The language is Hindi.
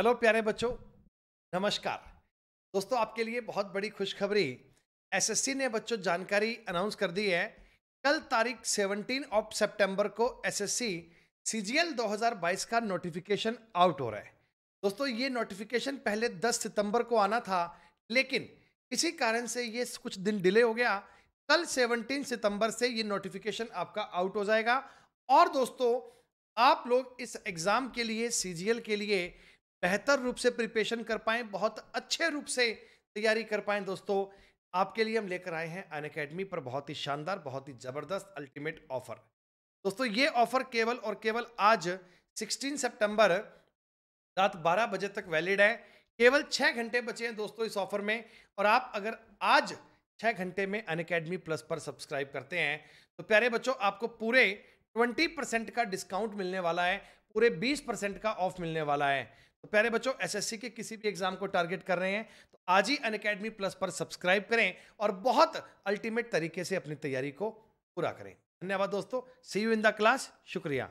हेलो प्यारे बच्चों नमस्कार दोस्तों आपके लिए बहुत बड़ी खुशखबरी एसएससी ने बच्चों जानकारी अनाउंस कर दी है कल तारीख 17 ऑफ सितंबर को एसएससी सीजीएल 2022 का नोटिफिकेशन आउट हो रहा है दोस्तों ये नोटिफिकेशन पहले 10 सितंबर को आना था लेकिन किसी कारण से ये कुछ दिन डिले हो गया कल 17 सितंबर से ये नोटिफिकेशन आपका आउट हो जाएगा और दोस्तों आप लोग इस एग्ज़ाम के लिए सीजीएल के लिए बेहतर रूप से प्रिपरेशन कर पाएं बहुत अच्छे रूप से तैयारी कर पाएं दोस्तों आपके लिए हम लेकर आए हैं अन अकेडमी पर बहुत ही शानदार बहुत ही ज़बरदस्त अल्टीमेट ऑफर दोस्तों ये ऑफर केवल और केवल आज 16 सितंबर रात 12 बजे तक वैलिड है केवल छः घंटे बचे हैं दोस्तों इस ऑफर में और आप अगर आज छः घंटे में अन अकेडमी प्लस पर सब्सक्राइब करते हैं तो प्यारे बच्चों आपको पूरे 20 परसेंट का डिस्काउंट मिलने वाला है पूरे 20 परसेंट का ऑफ मिलने वाला है तो प्यारे बच्चों एसएससी के किसी भी एग्जाम को टारगेट कर रहे हैं तो आज ही अन अकेडमी प्लस पर सब्सक्राइब करें और बहुत अल्टीमेट तरीके से अपनी तैयारी को पूरा करें धन्यवाद दोस्तों see you in the class शुक्रिया